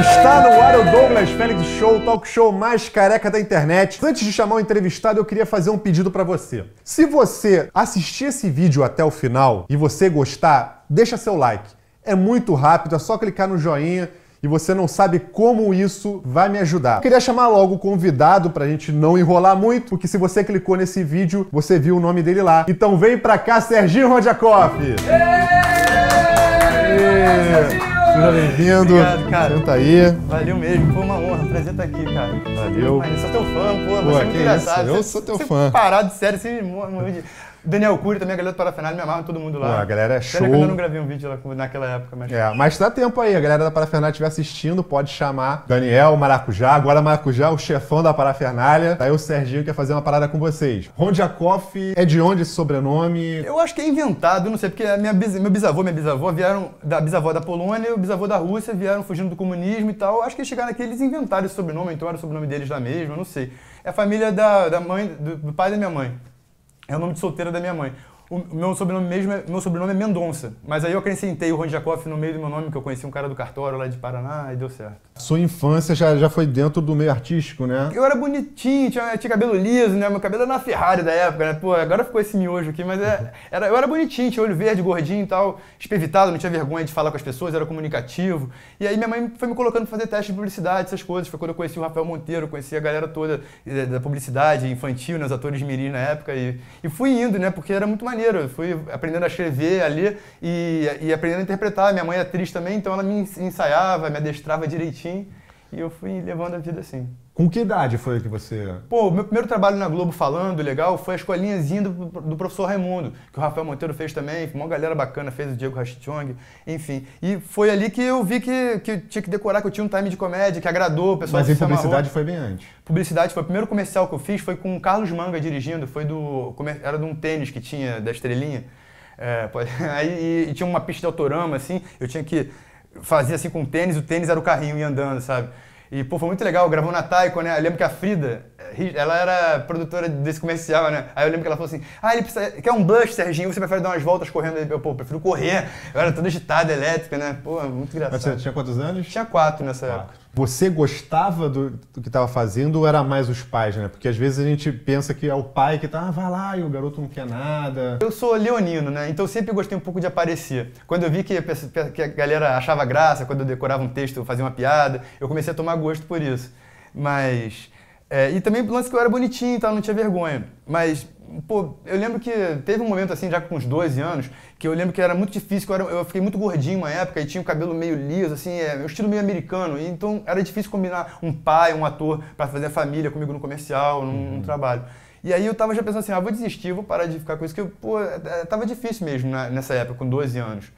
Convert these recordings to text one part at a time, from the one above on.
Está no ar o Douglas Félix Show, o talk show mais careca da internet. Antes de chamar o entrevistado, eu queria fazer um pedido para você. Se você assistir esse vídeo até o final e você gostar, deixa seu like. É muito rápido, é só clicar no joinha e você não sabe como isso vai me ajudar. Eu queria chamar logo o convidado pra gente não enrolar muito, porque se você clicou nesse vídeo, você viu o nome dele lá. Então vem pra cá, Serginho Rodjakoff! Yeah! Yeah! Yeah! Seja bem-vindo. Obrigado, cara. Senta aí. Valeu mesmo, foi uma honra. Apresenta tá aqui, cara. Valeu. eu sou teu fã, pô. pô você é muito engraçado. Eu você, sou teu você fã. Parado, sério, você me morre de. Daniel Cury também, a galera do Parafernália me amava todo mundo lá. Pô, a galera é show. que Eu não gravei um vídeo lá naquela época, mas... É, mas dá tempo aí, a galera da Parafernália estiver assistindo, pode chamar Daniel, Maracujá, agora Maracujá, o chefão da Parafernália. Daí tá o Serginho quer fazer uma parada com vocês. Rondjakov, é de onde esse sobrenome? Eu acho que é inventado, não sei, porque minha bis, meu bisavô, minha bisavó vieram da bisavó da Polônia e o bisavô da Rússia vieram fugindo do comunismo e tal. Acho que eles chegaram aqui, eles inventaram esse sobrenome, então era o sobrenome deles lá mesmo, eu não sei. É a família da, da mãe, do, do pai da minha mãe. É o nome de solteira da minha mãe. O meu sobrenome mesmo é, meu sobrenome é Mendonça. Mas aí eu acrescentei o Ron Jacoff no meio do meu nome, que eu conheci um cara do cartório lá de Paraná e deu certo sua infância já, já foi dentro do meio artístico, né? Eu era bonitinho, tinha, tinha cabelo liso, né? Meu cabelo era na Ferrari da época, né? Pô, agora ficou esse miojo aqui, mas é, era, eu era bonitinho, tinha olho verde, gordinho e tal, espevitado, não tinha vergonha de falar com as pessoas, era comunicativo. E aí minha mãe foi me colocando pra fazer teste de publicidade, essas coisas. Foi quando eu conheci o Rafael Monteiro, conheci a galera toda eh, da publicidade infantil, né? Os atores mirim na época. E, e fui indo, né? Porque era muito maneiro. Eu fui aprendendo a escrever ali e, e aprendendo a interpretar. Minha mãe é atriz também, então ela me ensaiava, me adestrava direitinho e eu fui levando a vida assim. Com que idade foi que você. Pô, meu primeiro trabalho na Globo falando, legal, foi a escolinhazinha do, do professor Raimundo, que o Rafael Monteiro fez também, uma galera bacana, fez o Diego Rastichong, enfim. E foi ali que eu vi que, que tinha que decorar, que eu tinha um time de comédia, que agradou o pessoal. Mas em publicidade foi bem antes. Publicidade foi. O primeiro comercial que eu fiz foi com o Carlos Manga dirigindo, foi do. Era de um tênis que tinha da estrelinha. É, pode, aí e, e tinha uma pista de autorama, assim, eu tinha que fazia assim com o tênis, o tênis era o carrinho e andando, sabe? E, pô, foi muito legal, gravou na Taiko, né? Eu lembro que a Frida, eh, ela era produtora desse comercial, né? Aí eu lembro que ela falou assim, ah, ele precisa, quer um blush, Serginho, você prefere dar umas voltas correndo? Eu, pô, prefiro correr. Eu era toda agitada, elétrica, né? Pô, muito engraçado. Mas você tinha quantos anos? Tinha quatro nessa quatro. época. Você gostava do, do que estava fazendo ou era mais os pais, né? Porque às vezes a gente pensa que é o pai que tá, ah, vai lá e o garoto não quer nada. Eu sou leonino, né? Então eu sempre gostei um pouco de aparecer. Quando eu vi que a, que a galera achava graça, quando eu decorava um texto, eu fazia uma piada, eu comecei a tomar gosto por isso. Mas é, e também pelo lance que eu era bonitinho e tal, não tinha vergonha. Mas, pô, eu lembro que teve um momento assim, já com uns 12 anos, que eu lembro que era muito difícil, eu, era, eu fiquei muito gordinho uma época e tinha o cabelo meio liso, assim, é, estilo meio americano. E, então era difícil combinar um pai, um ator, para fazer a família comigo no comercial, num, uhum. num trabalho. E aí eu tava já pensando assim, ah, vou desistir, vou parar de ficar com isso, que, eu, pô, é, é, tava difícil mesmo na, nessa época, com 12 anos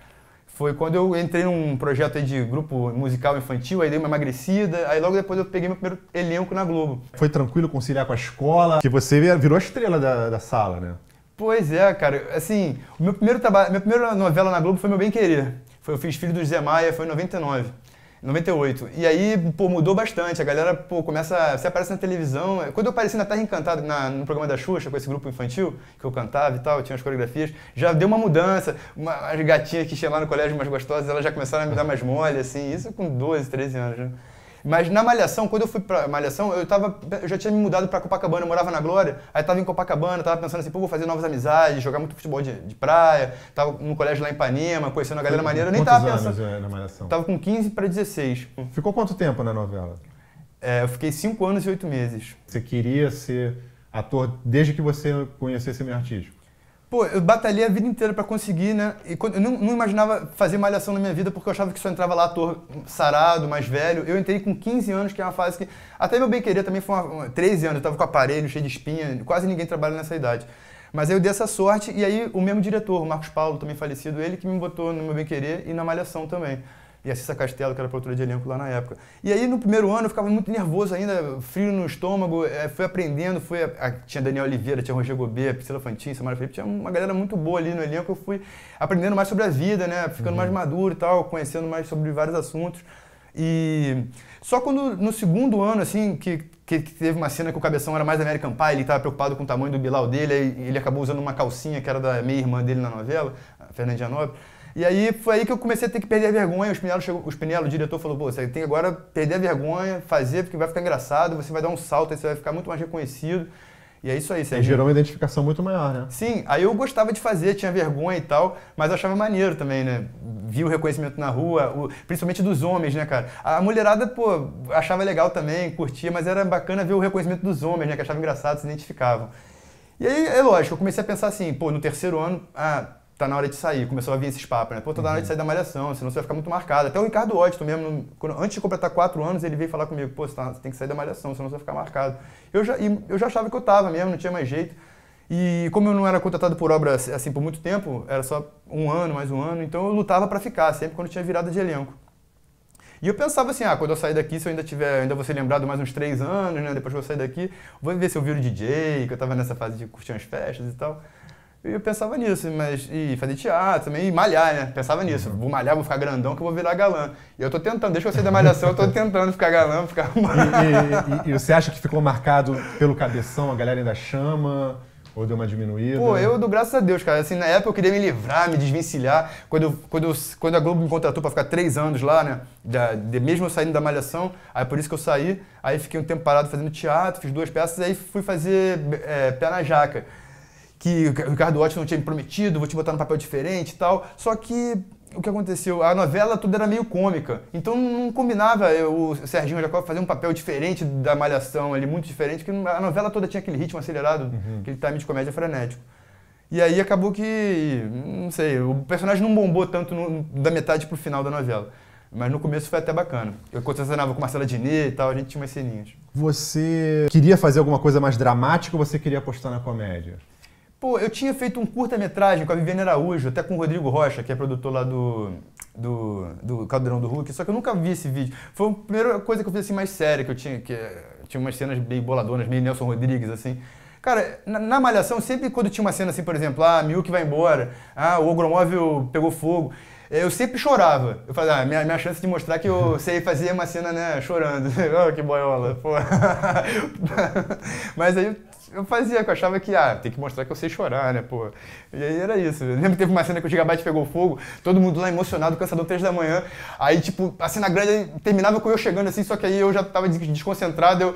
foi quando eu entrei num projeto de grupo musical infantil, aí dei uma emagrecida, aí logo depois eu peguei meu primeiro elenco na Globo. Foi tranquilo conciliar com a escola, que você virou a estrela da, da sala, né? Pois é, cara. Assim, o meu primeiro trabalho, minha primeira novela na Globo foi Meu Bem Querer. Foi, eu fiz Filho do Zé Maia, foi em 99. 98. E aí, pô, mudou bastante. A galera, pô, começa. Você aparece na televisão. Quando eu apareci na Terra Encantada, na, no programa da Xuxa, com esse grupo infantil, que eu cantava e tal, tinha as coreografias, já deu uma mudança. Uma, as gatinhas que tinha lá no colégio mais gostosas, elas já começaram a me dar mais mole, assim. Isso com 12, 13 anos, né? Mas na Malhação, quando eu fui pra Malhação, eu, tava, eu já tinha me mudado pra Copacabana, eu morava na Glória, aí tava em Copacabana, tava pensando assim, pô, vou fazer novas amizades, jogar muito futebol de, de praia, tava no colégio lá em Ipanema, conhecendo a galera maneira, eu nem tava anos pensando. Eh, na Malhação? Tava com 15 para 16. Ficou quanto tempo na novela? É, eu fiquei 5 anos e 8 meses. Você queria ser ator desde que você conhecesse meu artístico? Pô, eu batalhei a vida inteira para conseguir, né? E quando, eu não, não, imaginava fazer malhação na minha vida porque eu achava que só entrava lá ator sarado, mais velho. Eu entrei com 15 anos, que é uma fase que. Até meu bem-querer também foi uma, uma, 13 anos, eu tava com aparelho, cheio de espinha, quase ninguém trabalha nessa idade. Mas aí eu dei essa sorte, e aí o mesmo diretor, o Marcos Paulo, também falecido, ele que me botou no meu bem-querer e na malhação também e a Cissa Castelo, que era produtora de elenco lá na época. E aí, no primeiro ano, eu ficava muito nervoso ainda, frio no estômago, é, fui aprendendo, fui a, tinha Daniel Oliveira, tinha Roger Gobet, Priscila Fantin, Samara Felipe, tinha uma galera muito boa ali no elenco, eu fui aprendendo mais sobre a vida, né, ficando uhum. mais maduro e tal, conhecendo mais sobre vários assuntos. E só quando no segundo ano, assim, que, que, que, teve uma cena que o cabeção era mais American Pie, ele estava preocupado com o tamanho do bilal dele, aí ele acabou usando uma calcinha que era da meia-irmã dele na novela, a Fernandinha Nobre. E aí foi aí que eu comecei a ter que perder a vergonha. Os Pinelo, chegou, os Pinelo o diretor, falou: pô, você tem agora perder a vergonha, fazer, porque vai ficar engraçado, você vai dar um salto, aí você vai ficar muito mais reconhecido. E é isso aí, Sérgio. gerou uma identificação muito maior, né? Sim, aí eu gostava de fazer, tinha vergonha e tal, mas eu achava maneiro também, né? Vi o reconhecimento na rua, o, principalmente dos homens, né, cara? A mulherada, pô, achava legal também, curtia, mas era bacana ver o reconhecimento dos homens, né? Que achavam engraçado, se identificavam. E aí, é lógico, eu comecei a pensar assim, pô, no terceiro ano, ah, tá na hora de sair. Começou a vir esses papos, né? Pô, tá na hora de uhum. sair da malhação, senão você vai ficar muito marcado. Até o Ricardo Otto mesmo, quando, antes de completar quatro anos, ele veio falar comigo, pô, você, tá, você tem que sair da malhação, senão você vai ficar marcado. Eu já, eu já achava que eu tava mesmo, não tinha mais jeito. E como eu não era contratado por obra assim, assim por muito tempo, era só um ano, mais um ano, então eu lutava para ficar, sempre quando tinha virada de elenco. E eu pensava assim, ah, quando eu sair daqui, se eu ainda tiver, ainda vou ser lembrado mais uns três anos, né? Depois que eu sair daqui, vou ver se eu viro DJ, que eu tava nessa fase de curtir umas festas e tal eu pensava nisso, mas e fazer teatro também, e malhar, né? Pensava nisso. Uhum. Vou malhar, vou ficar grandão, que eu vou virar galã. E eu tô tentando, desde que eu saí da malhação, eu tô tentando ficar galã, ficar e, e, e, você acha que ficou marcado pelo cabeção, a galera ainda chama? Ou deu uma diminuída? Pô, eu dou graças a Deus, cara. Assim, na época eu queria me livrar, me desvencilhar. Quando, quando, quando a Globo me contratou para ficar três anos lá, né? Da, de, mesmo eu saindo da Malhação, aí por isso que eu saí. Aí fiquei um tempo parado fazendo teatro, fiz duas peças, aí fui fazer é, Pé na Jaca que o Ricardo Watson tinha me prometido, vou te botar num papel diferente e tal. Só que o que aconteceu? A novela tudo era meio cômica. Então não combinava eu, o Serginho Jacob fazer um papel diferente da Malhação ali, muito diferente, que a novela toda tinha aquele ritmo acelerado, uhum. aquele time de comédia frenético. E aí acabou que, não sei, o personagem não bombou tanto no, da metade pro final da novela. Mas no começo foi até bacana. Eu contracenava com Marcela Diné e tal, a gente tinha umas ceninhas. Você queria fazer alguma coisa mais dramática ou você queria apostar na comédia? Pô, eu tinha feito um curta-metragem com a Viviane Araújo, até com o Rodrigo Rocha, que é produtor lá do, do, do Caldeirão do Hulk, só que eu nunca vi esse vídeo. Foi a primeira coisa que eu fiz assim mais séria, que eu tinha, que tinha umas cenas bem boladonas, meio Nelson Rodrigues, assim. Cara, na, na, Malhação, sempre quando tinha uma cena assim, por exemplo, ah, Milk vai embora, ah, o Ogromóvel pegou fogo, eu sempre chorava. Eu falava, ah, minha, minha chance de mostrar que eu uhum. sei fazer uma cena, né, chorando. oh, que boiola, pô. Mas aí eu fazia, eu achava que, ah, tem que mostrar que eu sei chorar, né, pô. E aí era isso. Eu lembro que teve uma cena que o Gigabyte pegou fogo, todo mundo lá emocionado, cansador, três da manhã. Aí, tipo, a cena grande terminava com eu chegando assim, só que aí eu já tava desconcentrado, eu.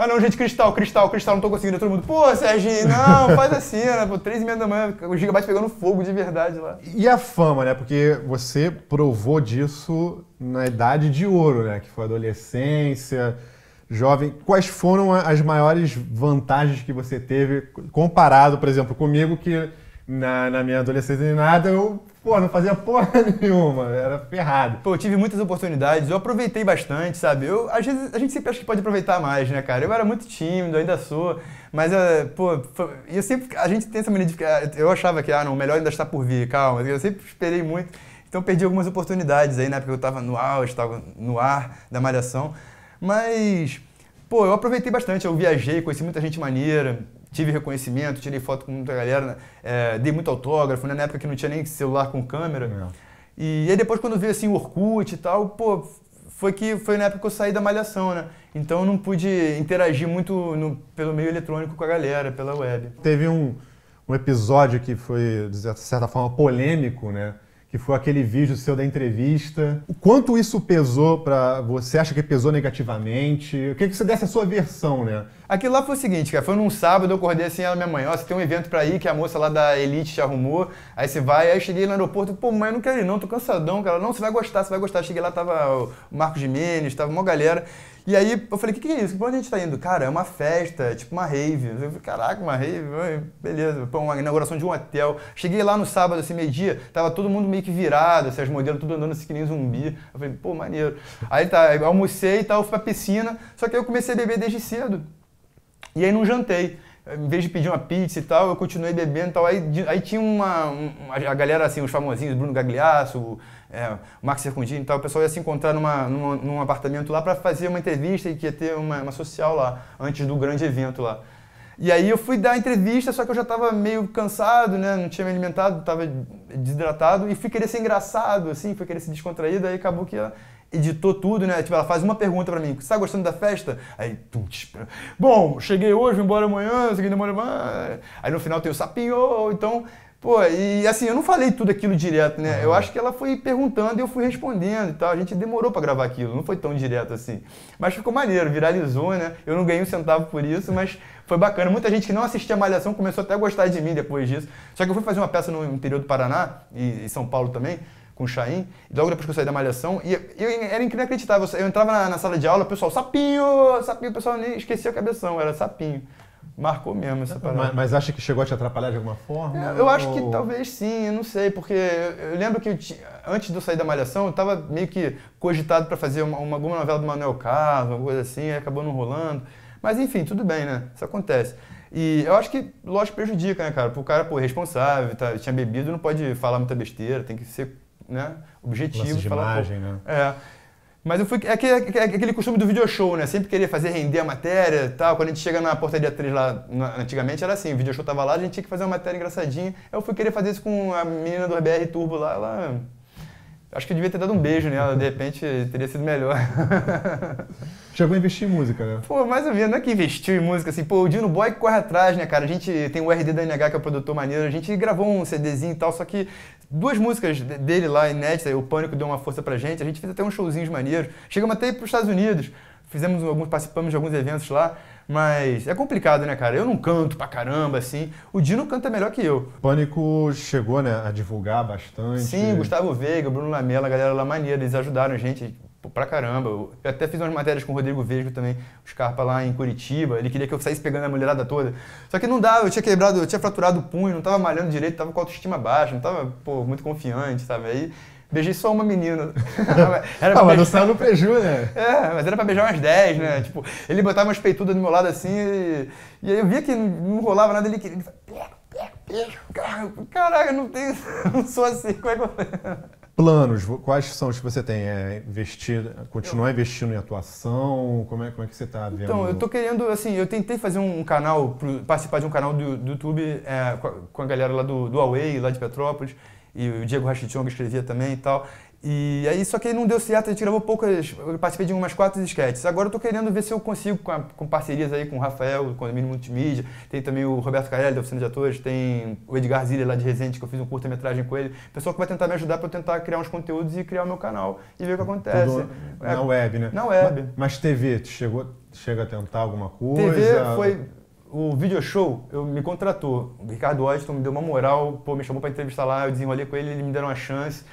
Ah não, gente, cristal, cristal, cristal, não tô conseguindo. Todo mundo, pô, Serginho, não, faz a assim, cena, né, pô, três e meia da manhã, o Gigabyte pegando fogo de verdade lá. E a fama, né? Porque você provou disso na idade de ouro, né? Que foi a adolescência jovem, quais foram as maiores vantagens que você teve comparado, por exemplo, comigo, que na, na minha adolescência nem nada, eu pô, não fazia porra nenhuma, era ferrado. Pô, eu tive muitas oportunidades, eu aproveitei bastante, sabe? Eu, às vezes a gente sempre acha que pode aproveitar mais, né, cara? Eu era muito tímido, ainda sou, mas, eh, pô, eu sempre, a gente tem essa mania de ficar, eu achava que, ah, não, o melhor ainda está por vir, calma, eu sempre esperei muito, então perdi algumas oportunidades aí, na né, época eu estava no auge, estava no ar da malhação, mas, pô, eu aproveitei bastante. Eu viajei, conheci muita gente maneira, tive reconhecimento, tirei foto com muita galera, né? é, dei muito autógrafo, né? na época que não tinha nem celular com câmera. É. E aí depois quando veio assim o Orkut e tal, pô, foi que foi na época que eu saí da malhação, né? Então eu não pude interagir muito no, pelo meio eletrônico com a galera, pela web. Teve um, um episódio que foi, de certa forma, polêmico, né? que foi aquele vídeo seu da entrevista. O quanto isso pesou para você? Acha que pesou negativamente? Eu queria que você desse a sua versão, né? Aquilo lá foi o seguinte, cara, foi num sábado, eu acordei assim, ela minha mãe, ó, você tem um evento pra ir que a moça lá da Elite te arrumou, aí você vai, aí eu cheguei no aeroporto, pô, mãe, eu não quero ir não, tô cansadão, cara, não, você vai gostar, você vai gostar. cheguei lá, tava o Marcos Jimenez, tava uma galera, e aí eu falei, o que, que é isso? Pra onde a gente tá indo? Cara, é uma festa, é tipo uma rave. Eu falei, caraca, uma rave, beleza, pô, uma inauguração de um hotel. Cheguei lá no sábado, assim, meio-dia, tava todo mundo meio que virado, assim, as modelos tudo andando assim que nem zumbi. Eu falei, pô, maneiro. Aí tá, almocei e tal, fui pra piscina, só que aí eu comecei a beber desde cedo. E aí não jantei. Em vez de pedir uma pizza e tal, eu continuei bebendo e tal. Aí, aí tinha uma, uma, A galera, assim, os famosinhos, Bruno Gagliasso, é, Max Sercundini e tal, o pessoal ia se encontrar numa, numa num apartamento lá para fazer uma entrevista e que ia ter uma, uma social lá, antes do grande evento lá. E aí eu fui dar a entrevista, só que eu já estava meio cansado, né? Não tinha me alimentado, estava desidratado e fui querer ser engraçado, assim, fui querer ser descontraído, aí acabou que editou tudo, né? Tipo, ela faz uma pergunta para mim: Você tá gostando da festa? Aí, tuts. Bom, cheguei hoje, vou embora amanhã, segui demora amanhã. Aí no final tem o sapinho, então. Pô, e assim, eu não falei tudo aquilo direto, né? Uhum. Eu acho que ela foi perguntando e eu fui respondendo e tal. A gente demorou para gravar aquilo, não foi tão direto assim. Mas ficou maneiro, viralizou, né? Eu não ganhei um centavo por isso, mas foi bacana. Muita gente que não assistia a Malhação começou até a gostar de mim depois disso. Só que eu fui fazer uma peça no interior do Paraná e, e São Paulo também com o Chain, logo depois que eu saí da malhação, e eu, era inacreditável. Eu entrava na, na, sala de aula, o pessoal, sapinho, sapinho, o pessoal nem esquecia a cabeção, era sapinho. Marcou mesmo essa parada. Mas, mas acha que chegou a te atrapalhar de alguma forma? É, eu ou... acho que talvez sim, eu não sei, porque eu lembro que eu, antes de eu sair da malhação, eu estava meio que cogitado para fazer uma, uma, alguma novela do Manuel Carlos, alguma coisa assim, acabou não rolando. Mas enfim, tudo bem, né? Isso acontece. E eu acho que, lógico, prejudica, né, cara? o cara, pô, responsável, tá, tinha bebido, não pode falar muita besteira, tem que ser né, objetivo. De falar, imagem, né? É. Mas eu fui. É aquele, é, é aquele costume do video show, né? Sempre queria fazer render a matéria e tal. Quando a gente chega na portaria 3 lá, na, antigamente era assim, o video show tava lá, a gente tinha que fazer uma matéria engraçadinha. Eu fui querer fazer isso com a menina do RBR Turbo lá, ela Acho que eu devia ter dado um beijo nela, de repente teria sido melhor. Chegou a investir em música, né? Pô, mais ou menos, não é que investiu em música, assim, pô, o Dino Boy corre atrás, né, cara? A gente tem o RD da NH, que é o produtor maneiro, a gente gravou um CDzinho e tal, só que duas músicas dele lá, inéditas, o Pânico deu uma força pra gente, a gente fez até uns showzinhos maneiros, chegamos até para pros Estados Unidos, fizemos alguns, participamos de alguns eventos lá, mas é complicado, né, cara? Eu não canto pra caramba, assim. O Dino canta melhor que eu. Pânico chegou, né, a divulgar bastante. Sim, Gustavo Veiga, Bruno Lamela, a galera lá maneira, eles ajudaram a gente pra caramba. Eu até fiz umas matérias com o Rodrigo Vesgo também, os Scarpa lá em Curitiba. Ele queria que eu saísse pegando a mulherada toda. Só que não dava, eu tinha quebrado, eu tinha fraturado o punho, não tava malhando direito, tava com autoestima baixa, não tava, pô, muito confiante, sabe? Aí Beijei só uma menina. era ah, mas beijar... não preju, né? É, mas era pra beijar umas 10, né? Tipo, ele botava umas peitudas do meu lado assim e, e aí eu via que não rolava nada, ele queria. Caraca, não tenho. Não sou assim, como é que eu. Planos, quais são os que você tem? É investir, continuar investindo em atuação? Como é, como é que você está vendo? Então, eu estou querendo, assim, eu tentei fazer um canal, participar de um canal do, do YouTube é, com a galera lá do, do Huawei, lá de Petrópolis e o Diego Rachichong escrevia também e tal. E aí, só que aí não deu certo, a gente gravou poucas, eu participei de umas quatro esquetes Agora eu tô querendo ver se eu consigo, com, a, com parcerias aí com o Rafael, do Condomínio Multimídia, tem também o Roberto Carelli, da Oficina de Atores, tem o Edgar Zilli, lá de Resende, que eu fiz um curta-metragem com ele. Pessoal que vai tentar me ajudar para eu tentar criar uns conteúdos e criar o meu canal e ver o que acontece. Tudo na é, web, né? Na web. Mas, mas TV, chegou, chega a tentar alguma coisa? TV foi o video show eu, me contratou. O Ricardo Washington me deu uma moral, pô, me chamou para entrevistar lá, eu desenrolei com ele, ele me deram uma chance.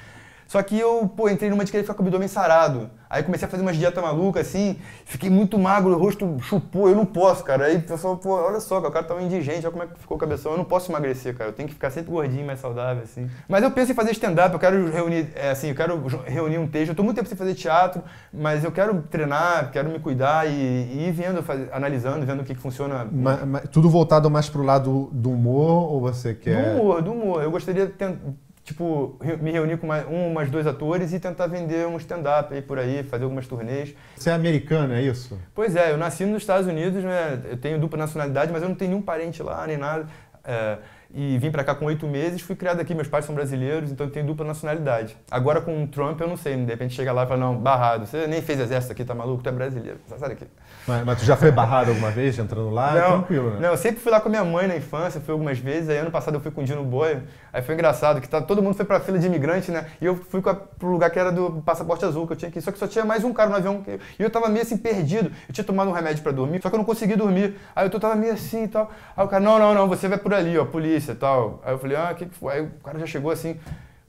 Só que eu, pô, entrei numa de querer ficar com o abdômen sarado. Aí comecei a fazer umas dieta malucas, assim, fiquei muito magro, o rosto chupou, eu não posso, cara. Aí o pessoal, pô, olha só, o cara tá um indigente, olha como é que ficou o cabeção. Eu não posso emagrecer, cara, eu tenho que ficar sempre gordinho, mais saudável, assim. Mas eu penso em fazer stand-up, eu quero reunir, é, assim, eu quero reunir um texto. Eu tô muito tempo sem fazer teatro, mas eu quero treinar, quero me cuidar e, e ir vendo, faz, analisando, vendo o que, que funciona. Mas, mas, tudo voltado mais pro lado do humor ou você quer... Do humor, do humor. Eu gostaria de tipo, me reunir com mais, um, mais dois atores e tentar vender um stand-up aí por aí, fazer algumas turnês. Você é americano, é isso? Pois é, eu nasci nos Estados Unidos, né? Eu tenho dupla nacionalidade, mas eu não tenho nenhum parente lá, nem nada. É, e vim para cá com oito meses, fui criado aqui, meus pais são brasileiros, então eu tenho dupla nacionalidade. Agora com o Trump, eu não sei, de repente chega lá e fala, não, barrado, você nem fez exército aqui, tá maluco, tu é brasileiro, sai daqui. Mas, mas tu já foi barrado alguma vez, entrando lá? Não, é tranquilo, né? Não, eu sempre fui lá com a minha mãe na infância, fui algumas vezes, aí ano passado eu fui com o Dino Boi, aí foi engraçado, que tá, todo mundo foi pra fila de imigrante, né, e eu fui a, pro lugar que era do passaporte azul que eu tinha aqui, só que só tinha mais um cara no avião, que, e eu tava meio assim, perdido, eu tinha tomado um remédio para dormir, só que eu não consegui dormir, aí eu tava meio assim e tal, aí o cara, não, não, não, você vai por ali, ó, polícia, polícia e tal. Aí eu falei, ah, o que, que foi? Aí o cara já chegou assim,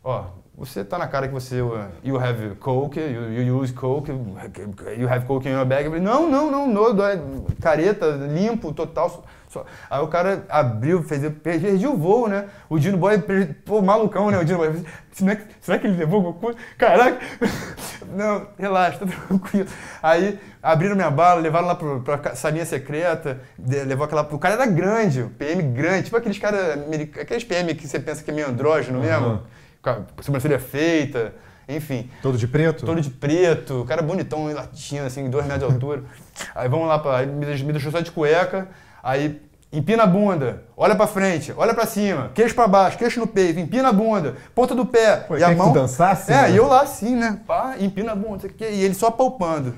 ó, você tá na cara que você uh, you have coke, you, you use coke, you have coke in your bag. Falei, não, não, não, não, é careta, limpo, total. Só. Aí o cara abriu, fez, perdi o voo, né? O Dino Boy, pô, malucão, né? O Dino Boy, será que, será que ele levou alguma coisa? Caraca! Não, relaxa, tá tranquilo. Aí abriram minha bala, levaram lá pro, pra salinha secreta, levou aquela. O cara era grande, PM grande, tipo aqueles caras, aqueles PM que você pensa que é meio andrógeno uhum. mesmo sobrancelha feita, enfim. Todo de preto? Todo de preto, cara bonitão, latino, assim, dois metros de altura. aí vamos lá, pra, me, me deixou só de cueca, aí empina a bunda, olha para frente, olha para cima, queixo para baixo, queixo no peito, empina a bunda, ponta do pé Pô, e a mão. Que dançar assim, é, né? e né? eu lá assim, né? Pá, empina a bunda, e ele só palpando.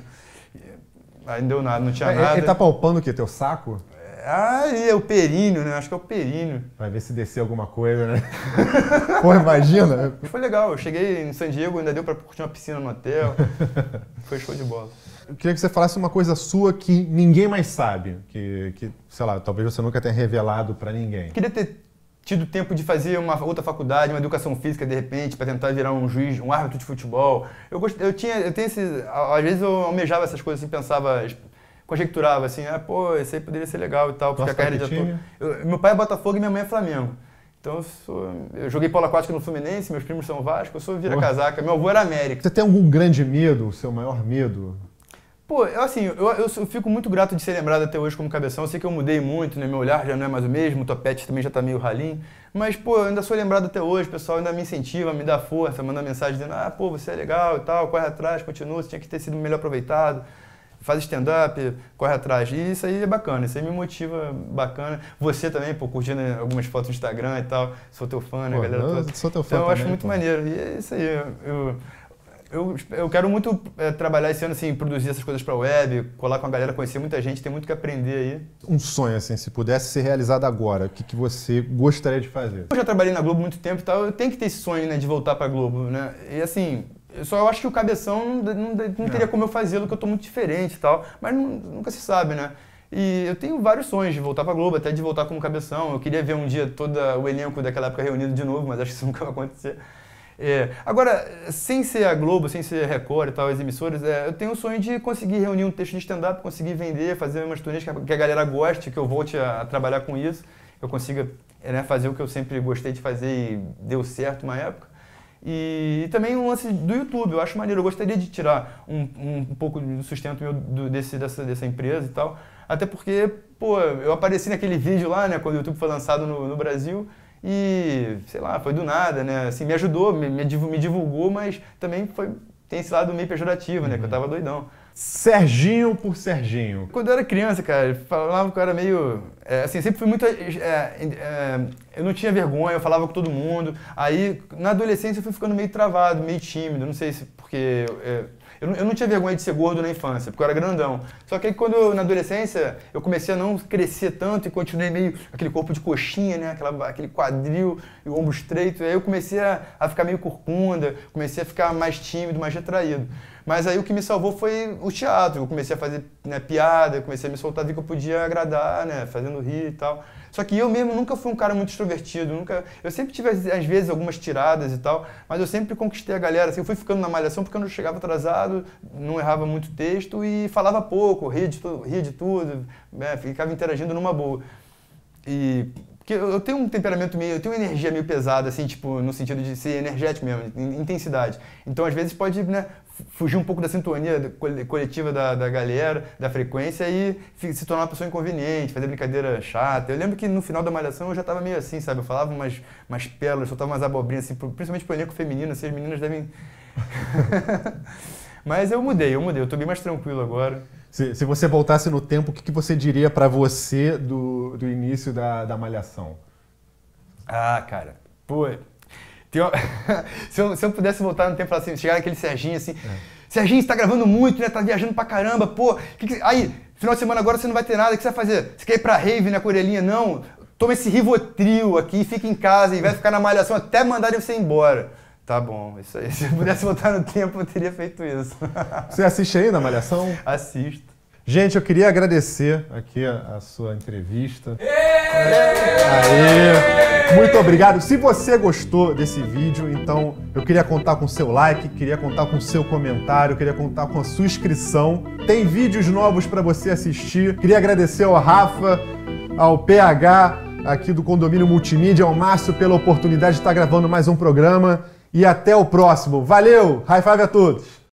Aí não deu nada, não tinha Mas nada. Ele tá palpando o quê? Teu saco? Ah, é o períneo, né? Acho que é o períneo. Vai ver se descer alguma coisa, né? Pô, imagina. Foi legal. Eu cheguei em San Diego, ainda deu pra curtir uma piscina no hotel. Foi show de bola. Eu queria que você falasse uma coisa sua que ninguém mais sabe. Que, que sei lá, talvez você nunca tenha revelado para ninguém. Eu queria ter tido tempo de fazer uma outra faculdade, uma educação física de repente, para tentar virar um juiz, um árbitro de futebol. Eu, gost... eu tinha, eu tenho esse, às vezes eu almejava essas coisas, assim, pensava conjecturava assim, ah, pô, esse aí poderia ser legal e tal, porque Nossa, a carreira já meu pai é Botafogo e minha mãe é Flamengo. Então eu, sou, eu joguei polo aquático no Fluminense, meus primos são Vasco, eu sou vira-casaca, meu avô era América. Você tem algum grande medo, o seu maior medo? Pô, eu, assim, eu, eu, fico muito grato de ser lembrado até hoje como cabeção. Eu sei que eu mudei muito, né? Meu olhar já não é mais o mesmo, o topete também já tá meio ralinho. Mas, pô, eu ainda sou lembrado até hoje, o pessoal ainda me incentiva, me dá força, manda mensagem dizendo, ah, pô, você é legal e tal, corre atrás, continua, você tinha que ter sido melhor aproveitado faz stand-up, corre atrás. E isso aí é bacana, isso aí me motiva bacana. Você também, por curtindo algumas fotos no Instagram e tal. Sou teu fã, né, pô, galera? Eu sou teu fã. Então também, eu acho muito pô. maneiro. E é isso aí. Eu, eu, eu quero muito é, trabalhar esse ano, assim, produzir essas coisas pra web, colar com a galera, conhecer muita gente, tem muito que aprender aí. Um sonho, assim, se pudesse ser realizado agora, o que, que você gostaria de fazer? Eu já trabalhei na Globo muito tempo e tal, eu tenho que ter esse sonho, né, de voltar pra Globo, né? E assim, só Eu acho que o cabeção não, não, não teria é. como eu fazê-lo, que eu tô muito diferente e tal. Mas não, nunca se sabe, né? E eu tenho vários sonhos de voltar pra Globo, até de voltar como cabeção. Eu queria ver um dia todo o elenco daquela época reunido de novo, mas acho que isso nunca vai acontecer. É. Agora, sem ser a Globo, sem ser Record e tal, as emissoras, é, eu tenho o sonho de conseguir reunir um texto de stand-up, conseguir vender, fazer umas turnês que a, que a galera goste, que eu volte a, a trabalhar com isso, eu consiga né, fazer o que eu sempre gostei de fazer e deu certo uma época. E, e, também um lance do YouTube, eu acho maneiro, eu gostaria de tirar um, um, um pouco do sustento meu do, desse, dessa, dessa empresa e tal. Até porque, pô, eu apareci naquele vídeo lá, né, quando o YouTube foi lançado no, no Brasil, e, sei lá, foi do nada, né? Assim, me ajudou, me, me divulgou, mas também foi, tem esse lado meio pejorativo, né? Uhum. Que eu uhum. tava doidão. Serginho por Serginho. Quando eu era criança, cara, falava que eu era meio. É, assim, sempre fui muito. É, é, eu não tinha vergonha, eu falava com todo mundo. Aí, na adolescência, eu fui ficando meio travado, meio tímido. Não sei se porque. É, eu, eu não tinha vergonha de ser gordo na infância, porque eu era grandão. Só que aí quando na adolescência, eu comecei a não crescer tanto e continuei meio aquele corpo de coxinha, né? Aquela, aquele quadril e o ombro estreito. aí eu comecei a, a ficar meio corcunda, comecei a ficar mais tímido, mais retraído. Mas aí o que me salvou foi o teatro. Eu comecei a fazer né, piada, comecei a me soltar, vi que eu podia agradar, né? Fazendo rir e tal. Só que eu mesmo nunca fui um cara muito extrovertido, nunca. Eu sempre tive, às vezes, algumas tiradas e tal, mas eu sempre conquistei a galera. Assim, eu fui ficando na malhação porque eu não chegava atrasado, não errava muito texto e falava pouco, ria de, tu, ria de tudo, né? ficava interagindo numa boa. E porque eu tenho um temperamento meio, eu tenho uma energia meio pesada, assim, tipo, no sentido de ser energético mesmo, intensidade. Então, às vezes, pode né, fugir um pouco da sintonia coletiva da, da galera, da frequência e se tornar uma pessoa inconveniente, fazer brincadeira chata. Eu lembro que no final da Malhação eu já estava meio assim, sabe? Eu falava umas, umas pérolas, soltava umas abobrinhas, assim, principalmente pro elenco feminino, assim, as meninas devem... Mas eu mudei, eu mudei, eu tô bem mais tranquilo agora. Se, se você voltasse no tempo, o que, que você diria para você do, do início da, da Malhação? Ah, cara, pô, uma... se, eu, se, eu, pudesse voltar no tempo assim, chegar aquele Serginho assim. É. Serginho, você tá gravando muito, né? Tá viajando pra caramba, pô. Que que... Aí, final de semana agora você não vai ter nada, o que você vai fazer? Você quer ir pra rave na né, Corelinha? Não. Toma esse Rivotril aqui, fica em casa e vai ficar na malhação até mandarem você embora. Tá bom, isso aí. Se eu pudesse voltar no tempo, eu teria feito isso. Você assiste aí na Malhação? Assisto. Gente, eu queria agradecer aqui a, a sua entrevista. Ei! Aê! Muito obrigado. Se você gostou desse vídeo, então eu queria contar com seu like, queria contar com seu comentário, queria contar com a sua inscrição. Tem vídeos novos para você assistir. Queria agradecer ao Rafa, ao PH aqui do Condomínio Multimídia, ao Márcio pela oportunidade de estar gravando mais um programa e até o próximo. Valeu! High five a todos!